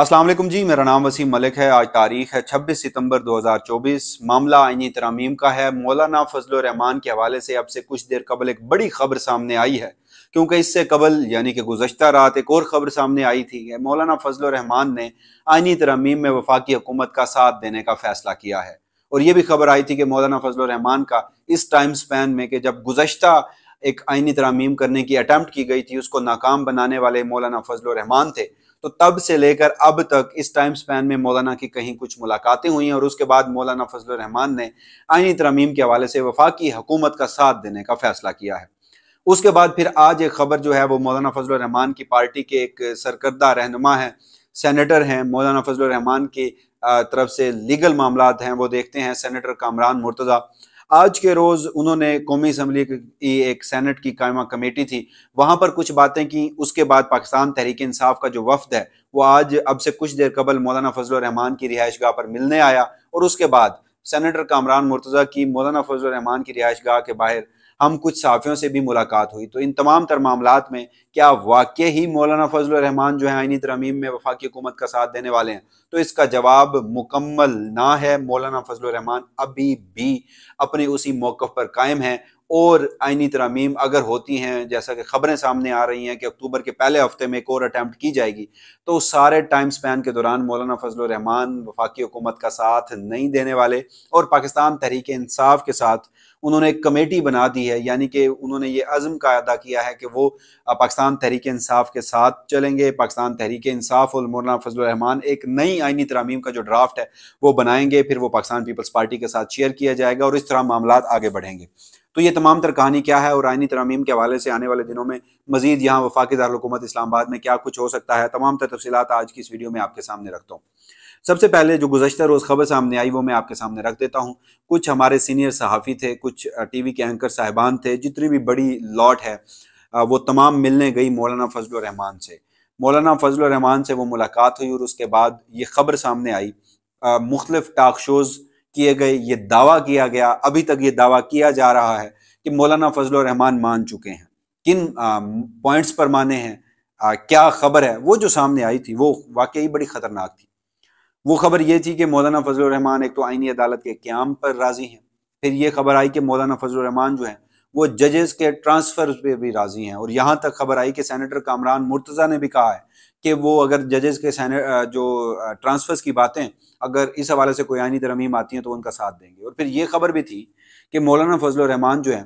असलम जी मेरा नाम वसीम मलिक है आज तारीख है 26 सितंबर 2024 मामला आइनी तरामीम का है मौलाना फजल रहमान के हवाले से अब से कुछ देर कबल एक बड़ी खबर सामने आई है क्योंकि इससे कबल यानी कि गुजशत रात एक और खबर सामने आई थी कि मौलाना फजल रहमान ने आइनी तरमीम में वफाकी हुकूमत का साथ देने का फैसला किया है और ये भी खबर आई थी कि मौलाना फजल रहमान का इस टाइम स्पैन में कि जब गुजशत एक आइनी तरामीम करने की अटैम्प्ट की गई थी उसको नाकाम बनाने वाले मौलाना फजल रहमान थे तो तब से लेकर अब तक इस टाइम स्पैन में मौलाना की कहीं कुछ मुलाकातें हुई और उसके बाद मौलाना फजल रहमान ने आइनी तरमीम के हवाले से वफाकी हुकूमत का साथ देने का फैसला किया है उसके बाद फिर आज एक खबर जो है वो मौलाना फजल रहमान की पार्टी के एक सरकर्दा रहनुमा है सेनेटर हैं मौलाना फजल रहमान की तरफ से लीगल मामला हैं वो देखते हैं सेनेटर कामरान मुर्तज़ा आज के रोज़ उन्होंने कौमी असम्बली की एक सैनट की कायमा कमेटी थी वहां पर कुछ बातें की उसके बाद पाकिस्तान तहरीक इंसाफ का जो वफद है वो आज अब से कुछ देर कबल मौलाना फजल रहमान की रिहाइश गाह पर मिलने आया और उसके बाद सैनटर कामरान मुर्तज़ा की मौलाना फजल रहमान की रिहाइश गाह के बाहर हम कुछ साफियों से भी मुलाकात हुई तो इन तमाम तर मामला में क्या वाक्य ही मौलाना फजल रहमान जो है आइनी तरमीम में वफाकी हुकूमत का साथ देने वाले हैं तो इसका जवाब मुकम्मल ना है मौलाना फजल रहमान अभी भी अपने उसी मौक़ पर कायम है और आइनी तरामीम अगर होती हैं जैसा कि खबरें सामने आ रही हैं कि अक्टूबर के पहले हफ्ते में एक और अटैम्प्ट की जाएगी तो उस सारे टाइम स्पैन के दौरान मौलाना फजल रहमान वफाकी हुकूमत का साथ नहीं देने वाले और पाकिस्तान तहरीक इंसाफ के साथ उन्होंने एक कमेटी बना दी है यानी कि उन्होंने ये अज़म का अदा किया है कि वो पाकिस्तान तहरीक इंसाफ के साथ चलेंगे पाकिस्तान तहरीक इंसाफ और मौलाना फजल रहमान एक नई आइनी तरामीम का जो ड्राफ्ट है वो बनाएंगे फिर वो पाकिस्तान पीपल्स पार्टी के साथ शेयर किया जाएगा और इस तरह मामला आगे बढ़ेंगे तो ये तमाम तर कहानी क्या है और आयनी तरमीम के हवाले से आने वाले दिनों में मजीद यहाँ वफाक दारकूमत इस्लामाबाद में क्या कुछ हो सकता है तमाम तर तफसीत आज की इस वीडियो में आपके सामने रखता हूँ सबसे पहले जो गुजशत रोज़ खबर सामने आई वो मैं आपके सामने रख देता हूँ कुछ हमारे सीनियर सहाफ़ी थे कुछ टी वी के एंकर साहिबान थे जितनी भी बड़ी लॉट है वो तमाम मिलने गई मौलाना फजल रहमान से मौलाना फजल रहमान से वो मुलाकात हुई और उसके बाद ये खबर सामने आई मुख्तलिफ टाक शोज़ किए गए ये दावा किया गया अभी तक ये दावा किया जा रहा है कि मौलाना फजल रहमान मान चुके हैं किन पॉइंट्स पर माने हैं आ, क्या खबर है वो जो सामने आई थी वो वाकई बड़ी ख़तरनाक थी वो खबर ये थी कि मौलाना फजल रहमान एक तो आइनी अदालत के क्याम पर राज़ी हैं फिर ये खबर आई कि मौलाना फजल रहमान जो है वो जजेस के ट्रांसफ़र पे भी राज़ी हैं और यहाँ तक खबर आई कि सेनेटर कामरान मुर्तज़ा ने भी कहा है कि वो अगर जजेस के जो ट्रांसफर्स की बातें अगर इस हवाले से कोई आनी तरमीम आती हैं तो उनका साथ देंगे और फिर ये खबर भी थी कि मौलाना फजल रहमान जो है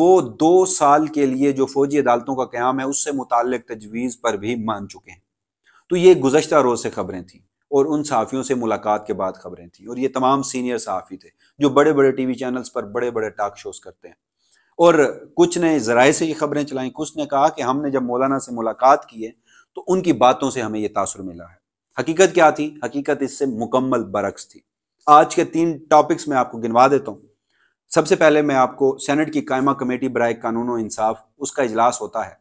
वो दो साल के लिए जो फौजी अदालतों का क्याम है उससे मुतल तजवीज़ पर भी मान चुके हैं तो ये गुजशत रोज़ से खबरें थी और उन सहाफ़ियों से मुलाकात के बाद खबरें थी और ये तमाम सीनियर सहाफ़ी थे जो बड़े बड़े टी वी चैनल्स पर बड़े बड़े टाक शोज करते हैं और कुछ ने ज़राए से ये खबरें चलाई कुछ ने कहा कि हमने जब मौलाना से मुलाकात की है तो उनकी बातों से हमें यह तासर मिला है हकीकत क्या थी हकीकत इससे मुकम्मल बरक्स थी आज के तीन टॉपिक्स में आपको गिनवा देता हूँ सबसे पहले मैं आपको सेनेट की कायमा कमेटी बरए कानून इंसाफ उसका इजलास होता है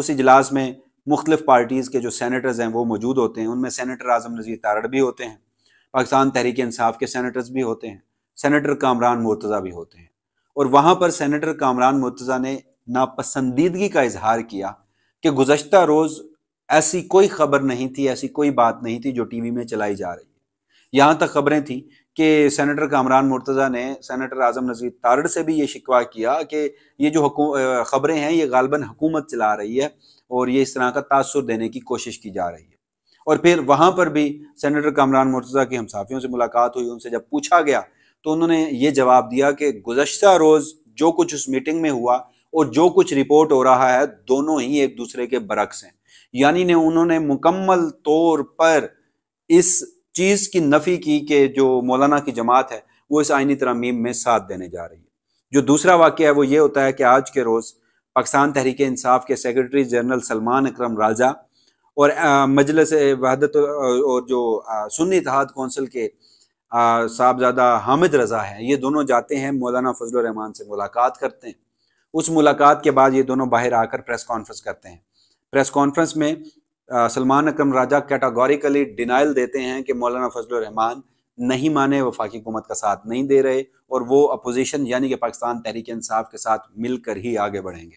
उस इजलास में मुख्तलिफ पार्टीज़ के जो सैनिटर्स हैं वो मौजूद होते हैं उनमें सैनिटर आजम नज़ीर तारड़ भी होते हैं पाकिस्तान तहरीक इंसाफ के सैनिटर्स भी होते हैं सैनिटर कामरान मुर्तज़ा भी होते हैं और वहाँ पर सैनिटर कामरान मुर्तज़ा ने नापसंदीदगी का इजहार किया कि गुजशत रोज़ ऐसी कोई खबर नहीं थी ऐसी कोई बात नहीं थी जो टीवी में चलाई जा रही है यहाँ तक खबरें थी कि सेनेटर कामरान मुर्तज़ा ने सेनेटर आजम नजीर तारड़ से भी ये शिकवा किया कि ये जो खबरें हैं ये गालबन हुकूमत चला रही है और ये इस तरह का तासर देने की कोशिश की जा रही है और फिर वहाँ पर भी सेनेटर कामरान मुर्तज़ा की हमसाफियों से मुलाकात हुई उनसे जब पूछा गया तो उन्होंने ये जवाब दिया कि गुजशत रोज़ जो कुछ उस मीटिंग में हुआ और जो कुछ रिपोर्ट हो रहा है दोनों ही एक दूसरे के बरक्स हैं यानी ने उन्होंने मुकम्मल तौर पर इस चीज़ की नफ़ी की कि जो मौलाना की जमात है वो इस आइनी तरमीम में साथ देने जा रही है जो दूसरा वाक्य है वो ये होता है कि आज के रोज़ पाकिस्तान तहरीक इंसाफ के सेक्रेटरी जनरल सलमान अक्रम राजा और मजलस वहदत और जो सुन्नी इतिहाद कौंसिल के साहबजादा हामिद रज़ा है ये दोनों जाते हैं मौलाना फजल रहमान से मुलाकात करते हैं उस मुलाकात के बाद ये दोनों बाहर आकर प्रेस कॉन्फ्रेंस करते हैं प्रेस कॉन्फ्रेंस में सलमान अक्रम राजा कैटागोरिकली डिनाइल देते हैं कि मौलाना फजल रहमान नहीं माने वफाकी हुकूमत का साथ नहीं दे रहे और वो अपोजिशन यानी कि पाकिस्तान तहरीक इंसाफ के साथ मिलकर ही आगे बढ़ेंगे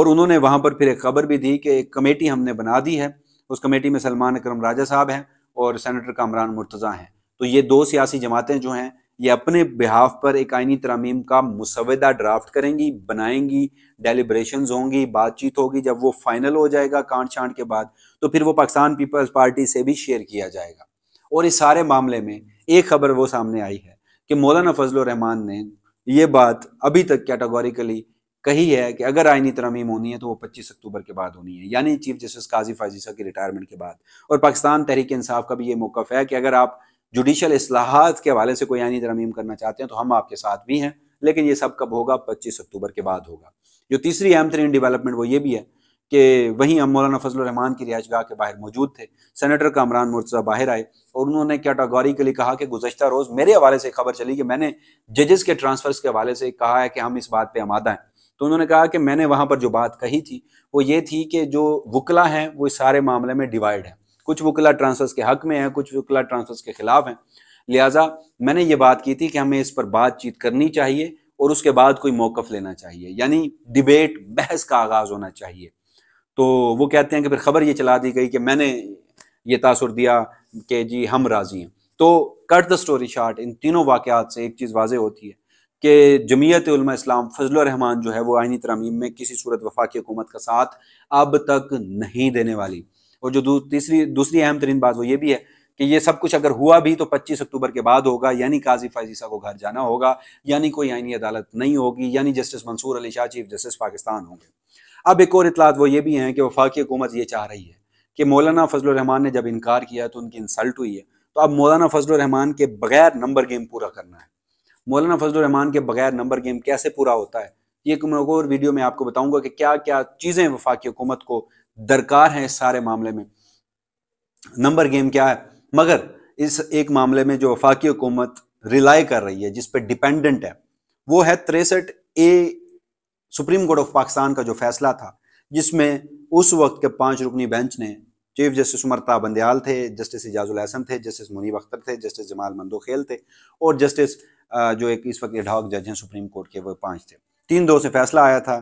और उन्होंने वहाँ पर फिर एक खबर भी दी कि एक कमेटी हमने बना दी है उस कमेटी में सलमान अक्रम राजा साहब हैं और सेनेटर कामरान मुर्तज़ा हैं तो ये दो सियासी जमातें जो हैं ये अपने बिहाफ पर एक आइनी तरामीम का मुसविदा ड्राफ्ट करेंगी बनाएंगी डेलीब्रेशन होंगी बातचीत होगी जब वो फाइनल हो जाएगा कांट छांट के बाद तो फिर वो पाकिस्तान पीपल्स पार्टी से भी शेयर किया जाएगा और इस सारे मामले में एक खबर वो सामने आई है कि मौलाना फजल रहमान ने ये बात अभी तक कैटागोरिकली कही है कि अगर आइनी तरमीम होनी है तो वो 25 अक्टूबर के बाद होनी है यानी चीफ जस्टिस काजी फाजीसा की रिटायरमेंट के बाद और पाकिस्तान तहरीक इंसाफ का भी ये मौका है कि अगर आप जुडिशल असलाहत के हवाले से कोई आनी तरमीम करना चाहते हैं तो हम आपके साथ भी हैं लेकिन ये सब कब होगा पच्चीस अक्टूबर के बाद होगा जो तीसरी अहम तरीन डेवलपमेंट वो ये भी है कि वहीं हम मौलाना फजल रहमान की गाह के बाहर मौजूद थे सेनेटर कामरान मुर्तज़ा बाहर आए और उन्होंने कैटागोरिकली कहा कि गुजशत रोज़ मेरे हवाले से खबर चली कि मैंने जजेस के ट्रांसफर्स के हवाले से कहा है कि हम इस बात पर आमादा हैं तो उन्होंने कहा कि मैंने वहाँ पर जो बात कही थी वो ये थी कि जो वकला हैं वो इस सारे मामले में डिवाइड है कुछ वकला ट्रांसफर्स के हक में है कुछ वकला ट्रांसफर्स के खिलाफ हैं लिहाजा मैंने ये बात की थी कि हमें इस पर बातचीत करनी चाहिए और उसके बाद कोई मौकफ लेना चाहिए यानी डिबेट बहस का आगाज होना चाहिए तो वो कहते हैं कि फिर खबर ये चला दी गई कि मैंने ये तासर दिया कि जी हम राजी हैं तो कट द स्टोरी शार्ट इन तीनों वाक़ात से एक चीज़ वाजे होती है कि जमीयत इस्लाम फजल रहमान जो है वो आइनी तरमीम में किसी सूरत वफाकी हुकूमत का साथ अब तक नहीं देने वाली और जो तीसरी दूसरी अहम तरीन बात वो ये भी है कि ये सब कुछ अगर हुआ भी तो 25 अक्टूबर के बाद होगा यानी काजी साहब को घर जाना होगा यानी कोई आइनी अदालत नहीं होगी यानी justice Mansoor Ali Shah chief justice Pakistan होंगे अब एक और इतलात वो ये भी हैं कि वफाकी हुकूमत ये चाह रही है कि मौलाना फजल रहमान ने जब इनकार किया तो उनकी इंसल्ट हुई है तो अब मौलाना फजल रहमान के बगैर नंबर गेम पूरा करना है मौलाना फजल रहमान के बगैर नंबर गेम कैसे पूरा होता है ये एक और वीडियो में आपको बताऊंगा कि क्या क्या चीज़ें वफाकी हुकूमत को दरकार है इस सारे मामले में नंबर गेम क्या है मगर इस एक मामले में जो वफाकी हुकूमत रिलाई कर रही है जिस पर डिपेंडेंट है वो है तिरसठ A supreme court of Pakistan का जो फैसला था जिसमें उस वक्त के पांच रुकनी बेंच ने चीफ जस्टिस उमरता बंदयाल थे जस्टिस इजाजुल एहसन थे जस्टिस मुनीब अख्तर थे जस्टिस जमाल मंदोखेल थे और जस्टिस जो एक इस वक्त इढाक जज हैं सुप्रीम कोर्ट के वो पांच थे तीन दो से फैसला आया था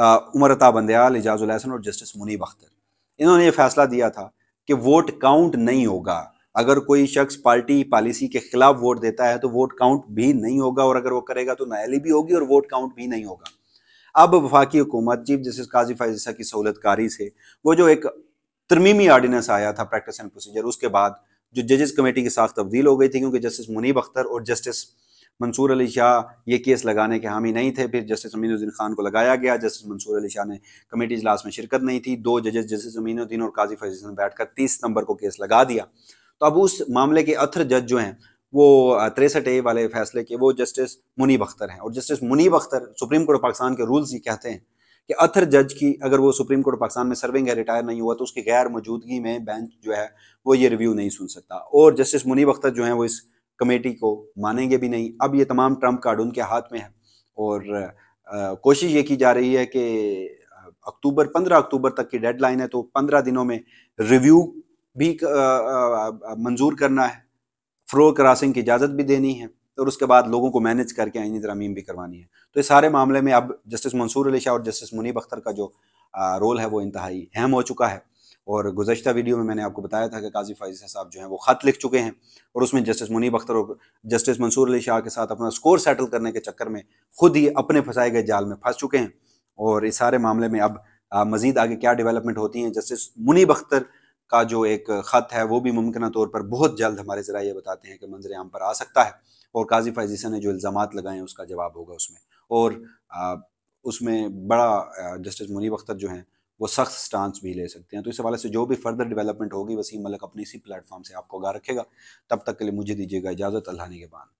उमर अता बंदयाल एजाजुल हसन और जस्टिस मुनीब अख्तर इन्होंने ये फैसला दिया था कि वोट काउंट नहीं होगा अगर कोई शख्स पार्टी पॉलिसी के खिलाफ वोट देता है तो वोट काउंट भी नहीं होगा और अगर वो करेगा तो नायली भी होगी और वोट काउंट भी नहीं होगा अब वफाकी हुकूमत चीफ जस्टिस काजी फैजसा की सहूलतकारी से वो जो एक तरमीमी आर्डीनेंस आया था प्रैक्टिस एंड प्रोसीजर उसके बाद जो जजेस कमेटी की साख तब्दील हो गई थी क्योंकि जस्टिस मुनीब अख्तर और जस्टिस मंसूर अली शाह ये केस लगाने के हामी नहीं थे फिर जस्टिस अमीनुद्दीन खान को लगाया गया जस्टिस मंसूर अली शाह ने कमेटी इजलास में शिरकत नहीं थी दो जजेस जस्टिस अमीनुद्दीन और काजी फैज ने बैठकर तीस सितंबर को केस लगा दिया तो अब उस मामले के अथर जज जो हैं वो तिरसठ ए वाले फैसले के वो जस्टिस मुनीब अख्तर हैं और justice Munib Akhtar supreme court of Pakistan के रूल्स ये कहते हैं कि अथर जज की अगर वो सुप्रीम कोर्ट पाकिस्तान में सर्विंग है रिटायर नहीं हुआ तो उसकी गैर मौजूदगी में बेंच जो है वो ये रिव्यू नहीं सुन सकता और जस्टिस मुनीब अख्तर जो है वो इस कमेटी को मानेंगे भी नहीं अब ये तमाम ट्रम्प कार्ड उनके हाथ में है और आ, कोशिश ये की जा रही है कि अक्टूबर पंद्रह अक्टूबर तक की डेडलाइन है तो पंद्रह दिनों में रिव्यू भी मंजूर करना है फ्लोर क्रॉसिंग की इजाज़त भी देनी है और उसके बाद लोगों को मैनेज करके आइनी तरमीम भी करवानी है तो इस सारे मामले में अब जस्टिस मंसूर अली शाह और जस्टिस मुनीब अख्तर का जो रोल है वो इंतहाई अहम हो चुका है और गुजशत वीडियो में मैंने आपको बताया था कि काजी फायजा साहब जो हैं वो ख़त लिख चुके हैं और उसमें जस्टिस मुनीब अख्तर और जस्टिस मंसूर अली शाह के साथ अपना स्कोर सेटल करने के चक्कर में खुद ही अपने फंसाए गए जाल में फंस चुके हैं और इस सारे मामले में अब मज़ीद आगे क्या डेवलपमेंट होती हैं जस्टिस मुनीब अख्तर का जो एक ख़त है वो भी मुमकिन तौर पर बहुत जल्द हमारे ज़रा ये बताते हैं कि मंजर आम पर आ सकता है और काजी फायजीसा ने जो इल्ज़ाम लगाए हैं उसका जवाब होगा उसमें और उसमें बड़ा जस्टिस मुनीब अख्तर जो हैं वो सख्त स्टांस भी ले सकते हैं तो इस हवाले से जो भी फर्दर डेवलपमेंट होगी वसीम मलक अपने इसी प्लेटफॉर्म से आपको आगा रखेगा तब तक के लिए मुझे दीजिएगा इजाज़त अल्लाह के बाद